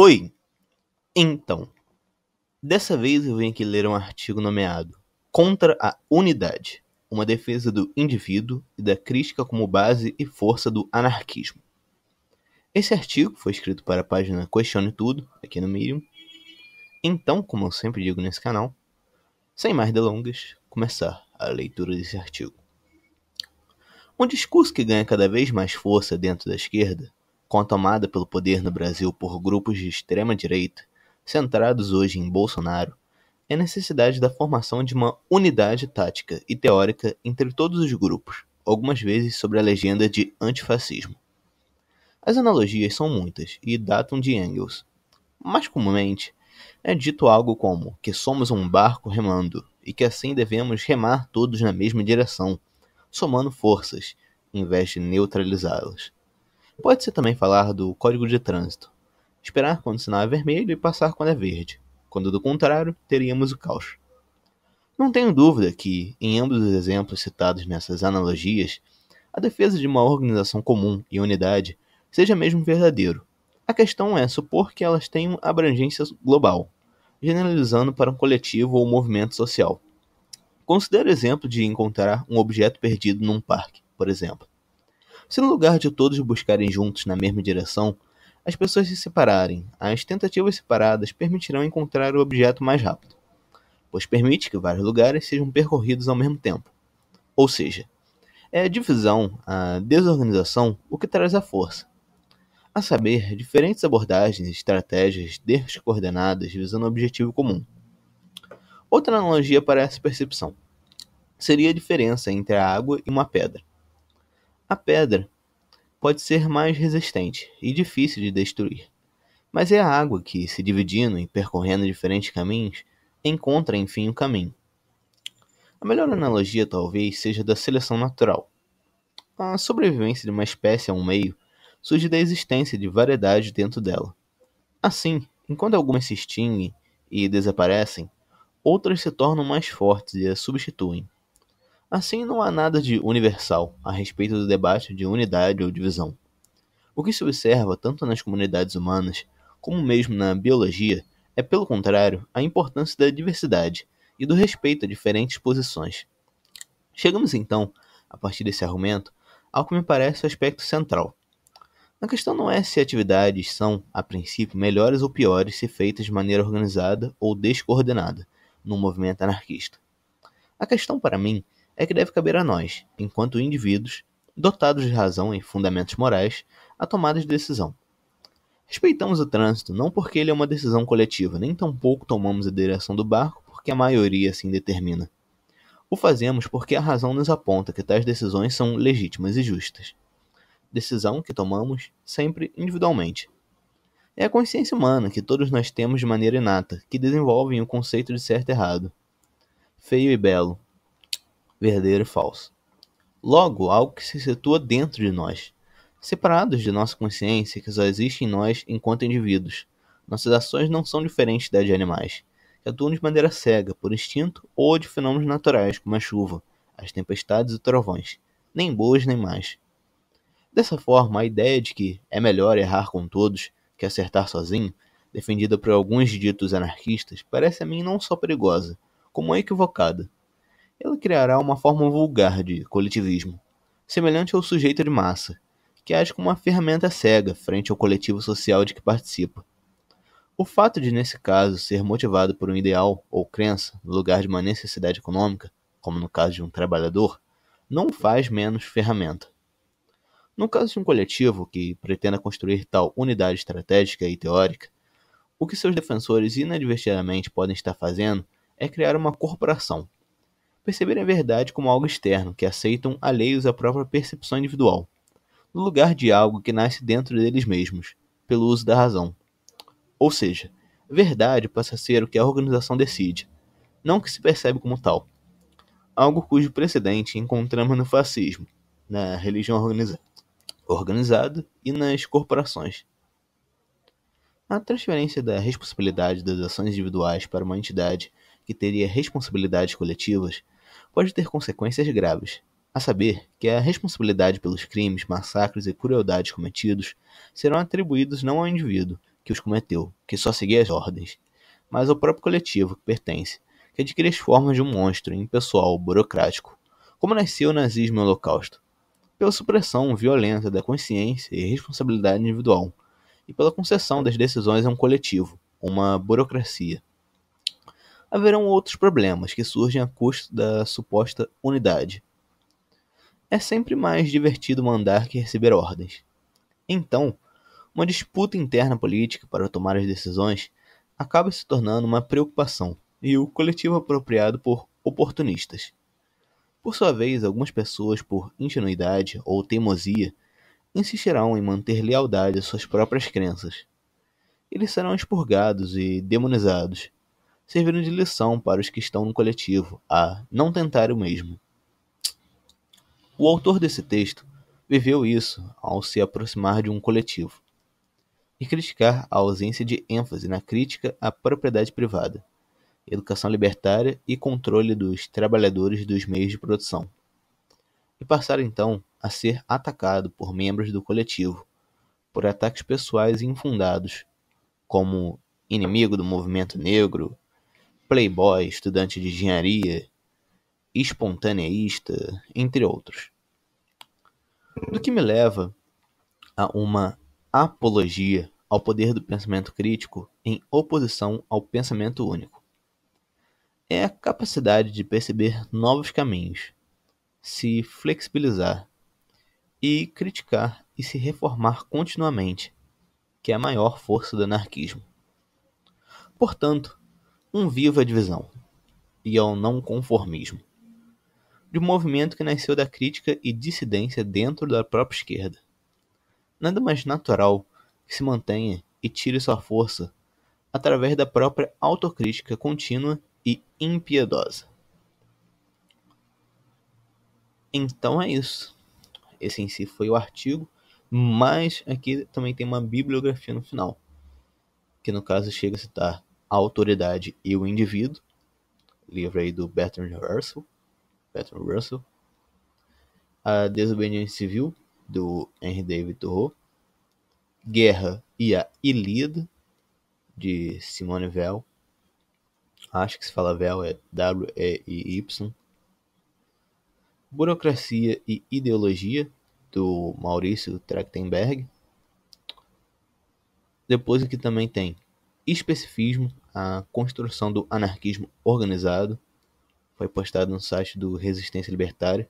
Oi! Então, dessa vez eu venho aqui ler um artigo nomeado Contra a Unidade Uma defesa do indivíduo e da crítica como base e força do anarquismo. Esse artigo foi escrito para a página Questione Tudo, aqui no Medium. Então, como eu sempre digo nesse canal, sem mais delongas, começar a leitura desse artigo. Um discurso que ganha cada vez mais força dentro da esquerda com a tomada pelo poder no Brasil por grupos de extrema-direita, centrados hoje em Bolsonaro, é necessidade da formação de uma unidade tática e teórica entre todos os grupos, algumas vezes sobre a legenda de antifascismo. As analogias são muitas e datam de Engels. Mais comumente, é dito algo como que somos um barco remando e que assim devemos remar todos na mesma direção, somando forças, em vez de neutralizá-las. Pode-se também falar do código de trânsito. Esperar quando o sinal é vermelho e passar quando é verde. Quando do contrário, teríamos o caos. Não tenho dúvida que, em ambos os exemplos citados nessas analogias, a defesa de uma organização comum e unidade seja mesmo verdadeiro. A questão é supor que elas tenham abrangência global, generalizando para um coletivo ou movimento social. Considere o exemplo de encontrar um objeto perdido num parque, por exemplo. Se no lugar de todos buscarem juntos na mesma direção, as pessoas se separarem, as tentativas separadas permitirão encontrar o objeto mais rápido, pois permite que vários lugares sejam percorridos ao mesmo tempo. Ou seja, é a divisão, a desorganização, o que traz a força. A saber, diferentes abordagens e estratégias descoordenadas visando um objetivo comum. Outra analogia para essa percepção seria a diferença entre a água e uma pedra. A pedra pode ser mais resistente e difícil de destruir, mas é a água que, se dividindo e percorrendo diferentes caminhos, encontra enfim o caminho. A melhor analogia talvez seja da seleção natural. A sobrevivência de uma espécie a um meio surge da existência de variedade dentro dela. Assim, enquanto algumas se extinguem e desaparecem, outras se tornam mais fortes e as substituem. Assim, não há nada de universal a respeito do debate de unidade ou divisão. O que se observa tanto nas comunidades humanas como mesmo na biologia é, pelo contrário, a importância da diversidade e do respeito a diferentes posições. Chegamos então, a partir desse argumento, ao que me parece o aspecto central. A questão não é se atividades são, a princípio, melhores ou piores se feitas de maneira organizada ou descoordenada, num movimento anarquista. A questão, para mim, é que deve caber a nós, enquanto indivíduos, dotados de razão e fundamentos morais, a tomada de decisão. Respeitamos o trânsito não porque ele é uma decisão coletiva, nem tampouco tomamos a direção do barco porque a maioria assim determina. O fazemos porque a razão nos aponta que tais decisões são legítimas e justas. Decisão que tomamos sempre individualmente. É a consciência humana que todos nós temos de maneira inata, que desenvolve o conceito de certo e errado. Feio e belo, verdadeiro e falso. Logo, algo que se situa dentro de nós, separados de nossa consciência que só existe em nós enquanto indivíduos. Nossas ações não são diferentes das de animais, que atuam de maneira cega, por instinto ou de fenômenos naturais, como a chuva, as tempestades e trovões, nem boas nem más. Dessa forma, a ideia de que é melhor errar com todos que acertar sozinho, defendida por alguns ditos anarquistas, parece a mim não só perigosa, como equivocada. Ele criará uma forma vulgar de coletivismo, semelhante ao sujeito de massa, que age como uma ferramenta cega frente ao coletivo social de que participa. O fato de, nesse caso, ser motivado por um ideal ou crença no lugar de uma necessidade econômica, como no caso de um trabalhador, não faz menos ferramenta. No caso de um coletivo que pretenda construir tal unidade estratégica e teórica, o que seus defensores inadvertidamente podem estar fazendo é criar uma corporação perceberem a verdade como algo externo, que aceitam alheios à própria percepção individual, no lugar de algo que nasce dentro deles mesmos, pelo uso da razão. Ou seja, verdade passa a ser o que a organização decide, não que se percebe como tal. Algo cujo precedente encontramos no fascismo, na religião organizada e nas corporações. A transferência da responsabilidade das ações individuais para uma entidade que teria responsabilidades coletivas pode ter consequências graves, a saber que a responsabilidade pelos crimes, massacres e crueldades cometidos serão atribuídos não ao indivíduo que os cometeu, que só seguia as ordens, mas ao próprio coletivo que pertence, que adquire as formas de um monstro impessoal, burocrático, como nasceu o nazismo e o holocausto, pela supressão violenta da consciência e responsabilidade individual, e pela concessão das decisões a um coletivo, uma burocracia haverão outros problemas que surgem a custo da suposta unidade. É sempre mais divertido mandar que receber ordens. Então, uma disputa interna política para tomar as decisões acaba se tornando uma preocupação e o coletivo apropriado por oportunistas. Por sua vez, algumas pessoas, por ingenuidade ou teimosia, insistirão em manter lealdade às suas próprias crenças. Eles serão expurgados e demonizados, serviram de lição para os que estão no coletivo a não tentar o mesmo. O autor desse texto viveu isso ao se aproximar de um coletivo e criticar a ausência de ênfase na crítica à propriedade privada, educação libertária e controle dos trabalhadores dos meios de produção. E passar então a ser atacado por membros do coletivo por ataques pessoais infundados, como inimigo do movimento negro, playboy, estudante de engenharia, espontaneista, entre outros. Do que me leva a uma apologia ao poder do pensamento crítico em oposição ao pensamento único. É a capacidade de perceber novos caminhos, se flexibilizar e criticar e se reformar continuamente, que é a maior força do anarquismo. Portanto, um viva divisão e ao não conformismo, de um movimento que nasceu da crítica e dissidência dentro da própria esquerda. Nada mais natural que se mantenha e tire sua força através da própria autocrítica contínua e impiedosa. Então é isso. Esse em si foi o artigo, mas aqui também tem uma bibliografia no final, que no caso chega a citar a Autoridade e o Indivíduo, livro aí do Bertrand Russell, Bertrand Russell. A Desobediência Civil, do Henry David Thoreau. Guerra e a Ilíada, de Simone Weil. Acho que se fala Weil, é W-E-I-Y. Burocracia e Ideologia, do Maurício Trachtenberg. Depois o que também tem especifismo, a construção do anarquismo organizado. Foi postado no site do Resistência Libertária.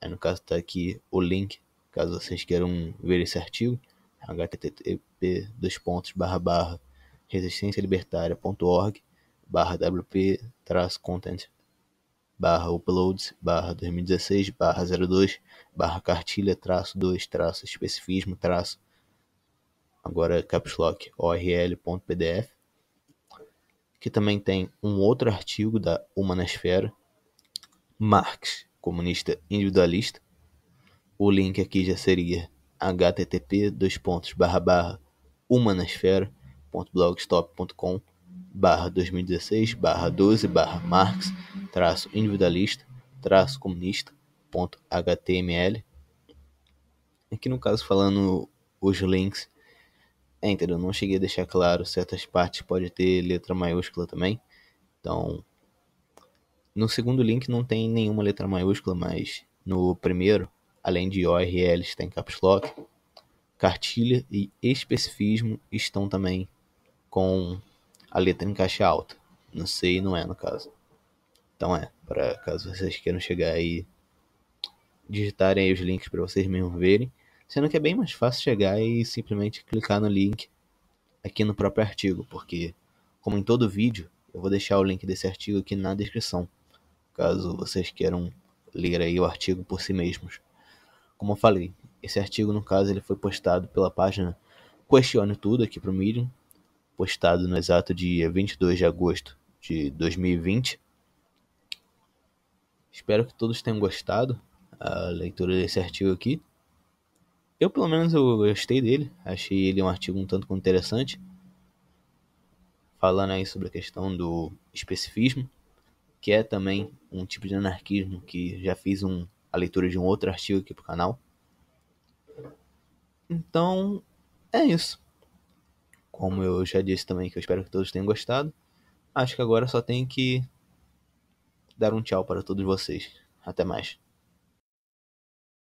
Aí, é, no caso, está aqui o link, caso vocês queiram ver esse artigo. http dois pontos, barra, barra, resistencialibertaria.org barra wp traço content barra uploads barra 2016 barra 02 barra cartilha traço 2 traço especifismo traço agora caps lock orl.pdf, que também tem um outro artigo da Humanasfera, Marx, comunista individualista. O link aqui já seria http dois pontos barra barra humanasfera.blogstop.com barra 2016 barra 12 barra Marx traço individualista traço comunista ponto html aqui no caso falando os links enter, é, entendeu? Não cheguei a deixar claro. Certas partes pode ter letra maiúscula também. Então, no segundo link não tem nenhuma letra maiúscula, mas no primeiro, além de ORL, está em caps lock. Cartilha e especificismo estão também com a letra em caixa alta. Não sei, não é no caso. Então é, para caso vocês queiram chegar aí, digitarem aí os links para vocês mesmos verem. Sendo que é bem mais fácil chegar e simplesmente clicar no link aqui no próprio artigo, porque, como em todo vídeo, eu vou deixar o link desse artigo aqui na descrição, caso vocês queiram ler aí o artigo por si mesmos. Como eu falei, esse artigo, no caso, ele foi postado pela página Questione Tudo aqui para o Medium, postado no exato dia 22 de agosto de 2020. Espero que todos tenham gostado a leitura desse artigo aqui. Eu, pelo menos, eu gostei dele. Achei ele um artigo um tanto quanto interessante. Falando aí sobre a questão do especificismo, que é também um tipo de anarquismo que já fiz um, a leitura de um outro artigo aqui pro canal. Então, é isso. Como eu já disse também, que eu espero que todos tenham gostado. Acho que agora só tem que dar um tchau para todos vocês. Até mais.